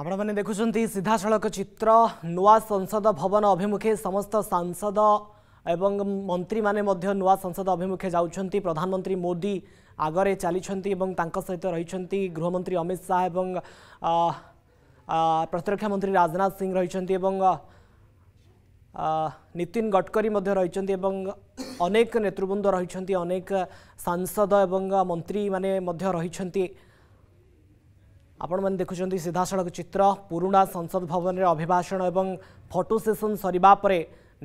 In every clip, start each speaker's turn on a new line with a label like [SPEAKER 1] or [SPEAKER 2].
[SPEAKER 1] ଆପଣମାନେ ଦେଖୁଛନ୍ତି ସିଧାସଳଖ ଚିତ୍ର ନୂଆ ସଂସଦ ଭବନ ଅଭିମୁଖେ ସମସ୍ତ ସାଂସଦ ଏବଂ ମନ୍ତ୍ରୀମାନେ ମଧ୍ୟ ନୂଆ ସଂସଦ ଅଭିମୁଖେ ଯାଉଛନ୍ତି ପ୍ରଧାନମନ୍ତ୍ରୀ ମୋଦି ଆଗରେ ଚାଲିଛନ୍ତି ଏବଂ ତାଙ୍କ ସହିତ ରହିଛନ୍ତି ଗୃହମନ୍ତ୍ରୀ ଅମିତ ଶାହା ଏବଂ ପ୍ରତିରକ୍ଷା ମନ୍ତ୍ରୀ ରାଜନାଥ ସିଂ ରହିଛନ୍ତି ଏବଂ ନୀତିନ ଗଡ଼କରୀ ମଧ୍ୟ ରହିଛନ୍ତି ଏବଂ ଅନେକ ନେତୃବୃନ୍ଦ ରହିଛନ୍ତି ଅନେକ ସାଂସଦ ଏବଂ ମନ୍ତ୍ରୀମାନେ ମଧ୍ୟ ରହିଛନ୍ତି ଆପଣମାନେ ଦେଖୁଛନ୍ତି ସିଧାସଳଖ ଚିତ୍ର ପୁରୁଣା ସଂସଦ ଭବନରେ ଅଭିଭାଷଣ ଏବଂ ଫଟୋ ସେସନ୍ ସରିବା ପରେ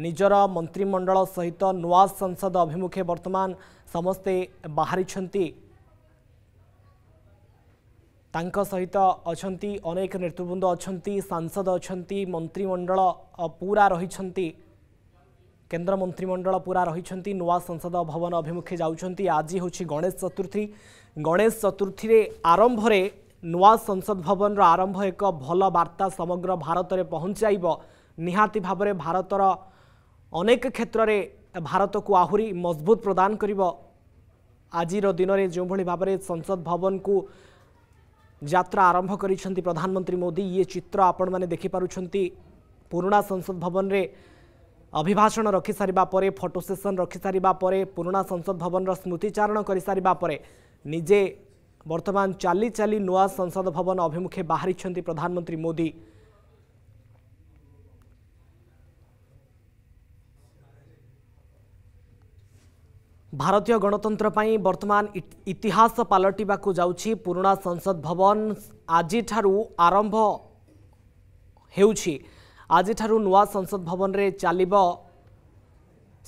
[SPEAKER 1] ନିଜର ମନ୍ତ୍ରିମଣ୍ଡଳ ସହିତ ନୂଆ ସଂସଦ ଅଭିମୁଖେ ବର୍ତ୍ତମାନ ସମସ୍ତେ ବାହାରିଛନ୍ତି ତାଙ୍କ ସହିତ ଅଛନ୍ତି ଅନେକ ନେତୃବୃନ୍ଦ ଅଛନ୍ତି ସାଂସଦ ଅଛନ୍ତି ମନ୍ତ୍ରିମଣ୍ଡଳ ପୁରା ରହିଛନ୍ତି କେନ୍ଦ୍ର ମନ୍ତ୍ରିମଣ୍ଡଳ ପୁରା ରହିଛନ୍ତି ନୂଆ ସଂସଦ ଭବନ ଅଭିମୁଖେ ଯାଉଛନ୍ତି ଆଜି ହେଉଛି ଗଣେଶ ଚତୁର୍ଥୀ ଗଣେଶ ଚତୁର୍ଥୀରେ ଆରମ୍ଭରେ ନୂଆ ସଂସଦ ଭବନର ଆରମ୍ଭ ଏକ ଭଲ ବାର୍ତ୍ତା ସମଗ୍ର ଭାରତରେ ପହଞ୍ଚାଇବ ନିହାତି ଭାବରେ ଭାରତର ଅନେକ କ୍ଷେତ୍ରରେ ଭାରତକୁ ଆହୁରି ମଜବୁତ ପ୍ରଦାନ କରିବ ଆଜିର ଦିନରେ ଯେଉଁଭଳି ଭାବରେ ସଂସଦ ଭବନକୁ ଯାତ୍ରା ଆରମ୍ଭ କରିଛନ୍ତି ପ୍ରଧାନମନ୍ତ୍ରୀ ମୋଦି ଇଏ ଚିତ୍ର ଆପଣମାନେ ଦେଖିପାରୁଛନ୍ତି ପୁରୁଣା ସଂସଦ ଭବନରେ ଅଭିଭାଷଣ ରଖିସାରିବା ପରେ ଫଟୋ ସେସନ୍ ରଖିସାରିବା ପରେ ପୁରୁଣା ସଂସଦ ଭବନର ସ୍ମୃତିଚାରଣ କରିସାରିବା ପରେ ନିଜେ ବର୍ତ୍ତମାନ ଚାଲି ଚାଲି ନୂଆ ସଂସଦ ଭବନ ଅଭିମୁଖେ ବାହାରିଛନ୍ତି ପ୍ରଧାନମନ୍ତ୍ରୀ ମୋଦି ଭାରତୀୟ ଗଣତନ୍ତ୍ର ପାଇଁ ବର୍ତ୍ତମାନ ଇତିହାସ ପାଲଟିବାକୁ ଯାଉଛି ପୁରୁଣା ସଂସଦ ଭବନ ଆଜିଠାରୁ ଆରମ୍ଭ ହେଉଛି ଆଜିଠାରୁ ନୂଆ ସଂସଦ ଭବନରେ ଚାଲିବ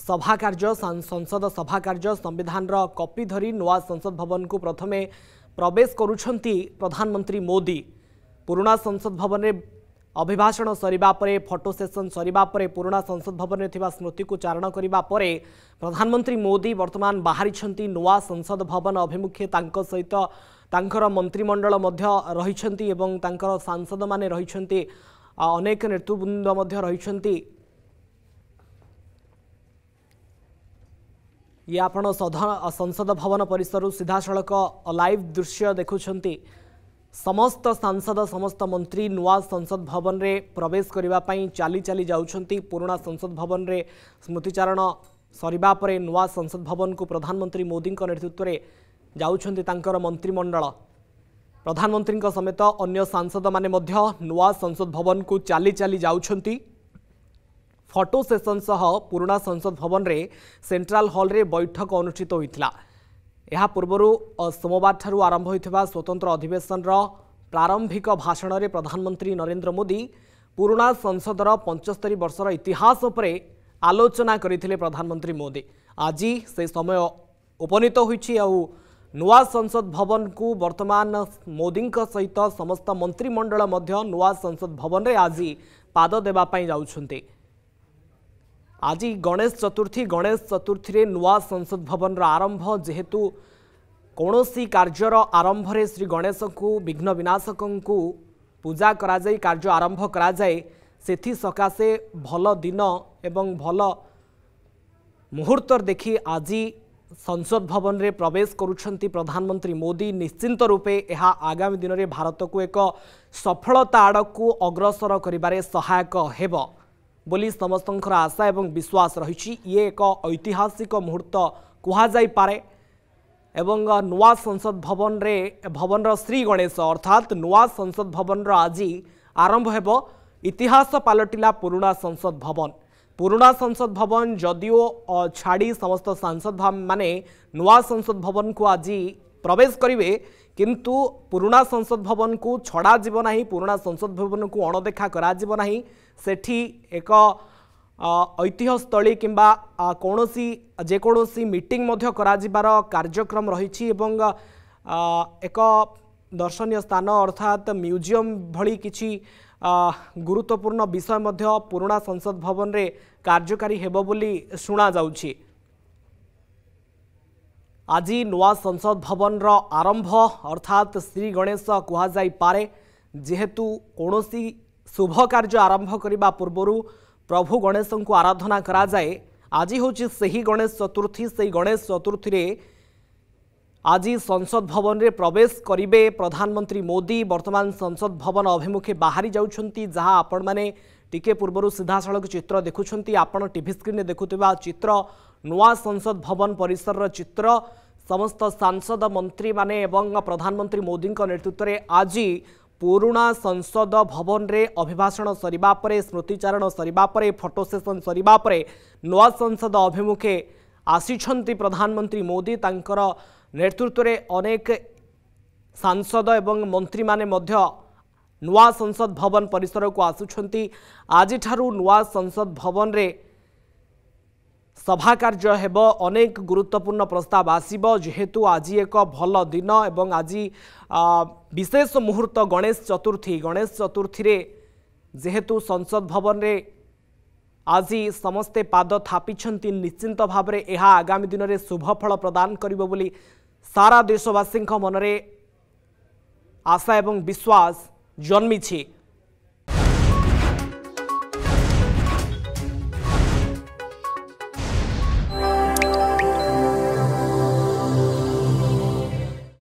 [SPEAKER 1] ସଭା କାର୍ଯ୍ୟ ସଂସଦ ସଭା କାର୍ଯ୍ୟ ସମ୍ବିଧାନର କପି ଧରି ନୂଆ ସଂସଦ ଭବନକୁ ପ୍ରଥମେ ପ୍ରବେଶ କରୁଛନ୍ତି ପ୍ରଧାନମନ୍ତ୍ରୀ ମୋଦି ପୁରୁଣା ସଂସଦ ଭବନରେ ଅଭିଭାଷଣ ସରିବା ପରେ ଫଟୋ ସେସନ ସରିବା ପରେ ପୁରୁଣା ସଂସଦ ଭବନରେ ଥିବା ସ୍ମୃତିକୁ ଚାରଣ କରିବା ପରେ ପ୍ରଧାନମନ୍ତ୍ରୀ ମୋଦି ବର୍ତ୍ତମାନ ବାହାରିଛନ୍ତି ନୂଆ ସଂସଦ ଭବନ ଅଭିମୁଖେ ତାଙ୍କ ସହିତ ତାଙ୍କର ମନ୍ତ୍ରିମଣ୍ଡଳ ମଧ୍ୟ ରହିଛନ୍ତି ଏବଂ ତାଙ୍କର ସାଂସଦମାନେ ରହିଛନ୍ତି ଅନେକ ନେତୃବୃନ୍ଦ ମଧ୍ୟ ରହିଛନ୍ତି ये आप संसद भवन परिसर सीधासख लाइव दृश्य देखुं समस्त सांसद समस्त मंत्री नुआ संसद भवन रे प्रवेश करने चाली चाली जाऊँगी पुराणा संसद भवन रे स्मृतिचारण सर नुआ संसद भवन को प्रधानमंत्री मोदी नेतृत्व में जाकर मंत्रिमंडल प्रधानमंत्री समेत अन्य सांसद मैंने नुआ संसद भवन को चली चली जा ଫଟୋ ସେସନ ସହ ପୁରୁଣା ସଂସଦ ଭବନରେ ସେଣ୍ଟ୍ରାଲ ହଲ୍ରେ ବୈଠକ ଅନୁଷ୍ଠିତ ହୋଇଥିଲା ଏହା ପୂର୍ବରୁ ସୋମବାରଠାରୁ ଆରମ୍ଭ ହୋଇଥିବା ସ୍ୱତନ୍ତ୍ର ଅଧିବେଶନର ପ୍ରାରମ୍ଭିକ ଭାଷଣରେ ପ୍ରଧାନମନ୍ତ୍ରୀ ନରେନ୍ଦ୍ର ମୋଦି ପୁରୁଣା ସଂସଦର ପଞ୍ଚସ୍ତରୀ ବର୍ଷର ଇତିହାସ ଉପରେ ଆଲୋଚନା କରିଥିଲେ ପ୍ରଧାନମନ୍ତ୍ରୀ ମୋଦି ଆଜି ସେ ସମୟ ଉପନୀତ ହୋଇଛି ଆଉ ନୂଆ ସଂସଦ ଭବନକୁ ବର୍ତ୍ତମାନ ମୋଦିଙ୍କ ସହିତ ସମସ୍ତ ମନ୍ତ୍ରିମଣ୍ଡଳ ମଧ୍ୟ ନୂଆ ସଂସଦ ଭବନରେ ଆଜି ପାଦ ଦେବା ପାଇଁ ଯାଉଛନ୍ତି आज गणेश चतुर्थी गणेश चतुर्थी नुआ संसद भवन आरंभ जेहेतु कौन कार्यर आरंभ श्री गणेश को विघ्न विनाशक को पूजा कराई कार्य आरंभ कराए से सकाशे भल दिन एवं भल मुहूर्त देखी आज संसद भवन में प्रवेश करुंट प्रधानमंत्री मोदी निश्चिंत रूपे यह आगामी दिन में भारत को एक सफलता आड़ को अग्रसर कर सहायक होगा ବୋଲି ସମସ୍ତଙ୍କର ଆଶା ଏବଂ ବିଶ୍ୱାସ ରହିଛି ଇଏ ଏକ ଐତିହାସିକ ମୁହୂର୍ତ୍ତ କୁହାଯାଇପାରେ ଏବଂ ନୂଆ ସଂସଦ ଭବନରେ ଭବନର ଶ୍ରୀ ଗଣେଶ ଅର୍ଥାତ୍ ନୂଆ ସଂସଦ ଭବନର ଆଜି ଆରମ୍ଭ ହେବ ଇତିହାସ ପାଲଟିଲା ପୁରୁଣା ସଂସଦ ଭବନ ପୁରୁଣା ସଂସଦ ଭବନ ଯଦିଓ ଛାଡ଼ି ସମସ୍ତ ସାଂସଦ ମାନେ ନୂଆ ସଂସଦ ଭବନକୁ ଆଜି ପ୍ରବେଶ କରିବେ କିନ୍ତୁ ପୁରୁଣା ସଂସଦ ଭବନକୁ ଛଡ଼ାଯିବ ନାହିଁ ପୁରୁଣା ସଂସଦ ଭବନକୁ ଅଣଦେଖା କରାଯିବ ନାହିଁ ସେଠି ଏକ ଐତିହ୍ୟସ୍ଥଳୀ କିମ୍ବା କୌଣସି ଯେକୌଣସି ମିଟିଂ ମଧ୍ୟ କରାଯିବାର କାର୍ଯ୍ୟକ୍ରମ ରହିଛି ଏବଂ ଏକ ଦର୍ଶନୀୟ ସ୍ଥାନ ଅର୍ଥାତ୍ ମ୍ୟୁଜିୟମ୍ ଭଳି କିଛି ଗୁରୁତ୍ୱପୂର୍ଣ୍ଣ ବିଷୟ ମଧ୍ୟ ପୁରୁଣା ସଂସଦ ଭବନରେ କାର୍ଯ୍ୟକାରୀ ହେବ ବୋଲି ଶୁଣାଯାଉଛି আজি নূয়া সংসদ ভবনর আরম্ভ অর্থাৎ শ্রী গণেশ কুহযাই পারে যেহেতু কোণী শুভ কার্য আরম্ভ করা পূর্বর প্রভু গণেশঙ্কু আরাধনা করা যায় আজি হচ্ছে সেই গণেশ চতুর্থী সেই গণেশ চতুর্থী আজ সংসদ ভবনরে প্রবেশ করবে প্রধানমন্ত্রী মোদি বর্তমান সংসদ ভবন অভিমুখে বাহারি যাচ্ছেন যা আপন মানে টিকে পূর্বর সিধাসলখ চিত্র দেখুম আপনার টিভি স্ক্রিনে দেখুবা চিত্র ନୂଆ ସଂସଦ ଭବନ ପରିସରର ଚିତ୍ର ସମସ୍ତ ସାଂସଦ ମନ୍ତ୍ରୀମାନେ ଏବଂ ପ୍ରଧାନମନ୍ତ୍ରୀ ମୋଦିଙ୍କ ନେତୃତ୍ୱରେ ଆଜି ପୁରୁଣା ସଂସଦ ଭବନରେ ଅଭିଭାଷଣ ସରିବା ପରେ ସ୍ମୃତିଚାରଣ ସରିବା ପରେ ଫଟୋ ସେସନ୍ ସରିବା ପରେ ନୂଆ ସଂସଦ ଅଭିମୁଖେ ଆସିଛନ୍ତି ପ୍ରଧାନମନ୍ତ୍ରୀ ମୋଦି ତାଙ୍କର ନେତୃତ୍ୱରେ ଅନେକ ସାଂସଦ ଏବଂ ମନ୍ତ୍ରୀମାନେ ମଧ୍ୟ ନୂଆ ସଂସଦ ଭବନ ପରିସରକୁ ଆସୁଛନ୍ତି ଆଜିଠାରୁ ନୂଆ ସଂସଦ ଭବନରେ ସଭା କାର୍ଯ୍ୟ ହେବ ଅନେକ ଗୁରୁତ୍ୱପୂର୍ଣ୍ଣ ପ୍ରସ୍ତାବ ଆସିବ ଯେହେତୁ ଆଜି ଏକ ଭଲ ଦିନ ଏବଂ ଆଜି ବିଶେଷ ମୁହୂର୍ତ୍ତ ଗଣେଶ ଚତୁର୍ଥୀ ଗଣେଶ ଚତୁର୍ଥୀରେ ଯେହେତୁ ସଂସଦ ଭବନରେ ଆଜି ସମସ୍ତେ ପାଦ ଥାପିଛନ୍ତି ନିଶ୍ଚିନ୍ତ ଭାବରେ ଏହା ଆଗାମୀ ଦିନରେ ଶୁଭଫଳ ପ୍ରଦାନ କରିବ ବୋଲି ସାରା ଦେଶବାସୀଙ୍କ ମନରେ ଆଶା ଏବଂ ବିଶ୍ୱାସ ଜନ୍ମିଛି